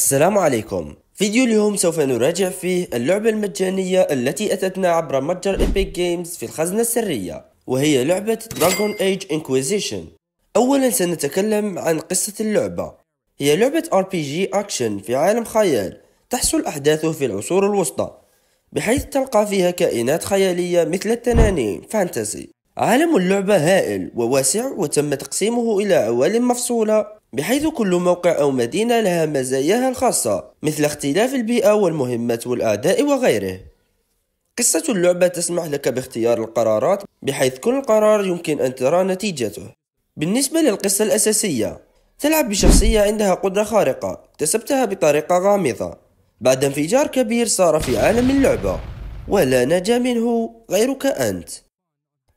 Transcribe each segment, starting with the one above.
السلام عليكم فيديو اليوم سوف نراجع فيه اللعبة المجانية التي أتتنا عبر متجر إيبك جيمز في الخزنة السرية وهي لعبة Dragon Age Inquisition أولا سنتكلم عن قصة اللعبة هي لعبة RPG أكشن في عالم خيال تحصل أحداثه في العصور الوسطى بحيث تلقى فيها كائنات خيالية مثل التنانين فانتازي عالم اللعبة هائل وواسع وتم تقسيمه إلى عوالم مفصولة بحيث كل موقع أو مدينة لها مزاياها الخاصة مثل اختلاف البيئة والمهمات والأعداء وغيره قصة اللعبة تسمح لك باختيار القرارات بحيث كل قرار يمكن أن ترى نتيجته بالنسبة للقصة الأساسية تلعب بشخصية عندها قدرة خارقة اكتسبتها بطريقة غامضة بعد انفجار كبير صار في عالم اللعبة ولا نجا منه غيرك أنت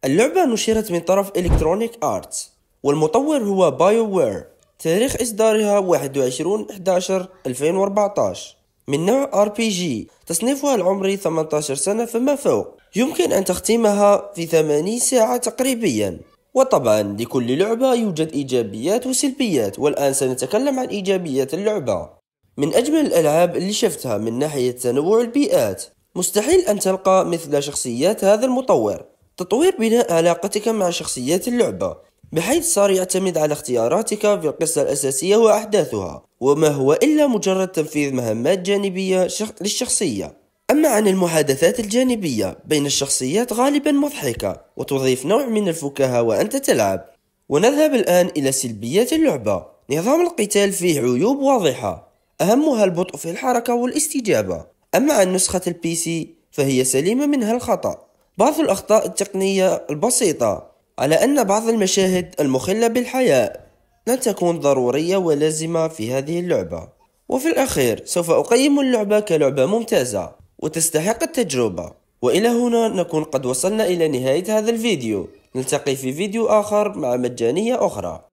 اللعبة نشرت من طرف إلكترونيك آرتس والمطور هو بايو وير تاريخ إصدارها 21 11 2014 من نوع RPG تصنيفها العمري 18 سنة فما فوق يمكن أن تختمها في 80 ساعة تقريبيا وطبعا لكل لعبة يوجد إيجابيات وسلبيات والآن سنتكلم عن إيجابيات اللعبة من أجمل الألعاب اللي شفتها من ناحية تنوع البيئات مستحيل أن تلقى مثل شخصيات هذا المطور تطوير بناء علاقتك مع شخصيات اللعبة بحيث صار يعتمد على اختياراتك في القصة الأساسية وأحداثها وما هو إلا مجرد تنفيذ مهمات جانبية للشخصية أما عن المحادثات الجانبية بين الشخصيات غالبا مضحكة وتضيف نوع من الفكاهة وأنت تلعب ونذهب الآن إلى سلبيات اللعبة نظام القتال فيه عيوب واضحة أهمها البطء في الحركة والاستجابة أما عن نسخة البي سي فهي سليمة منها الخطأ بعض الأخطاء التقنية البسيطة على أن بعض المشاهد المخلة بالحياء لن تكون ضرورية ولازمة في هذه اللعبة وفي الأخير سوف أقيم اللعبة كلعبة ممتازة وتستحق التجربة وإلى هنا نكون قد وصلنا إلى نهاية هذا الفيديو نلتقي في فيديو آخر مع مجانية أخرى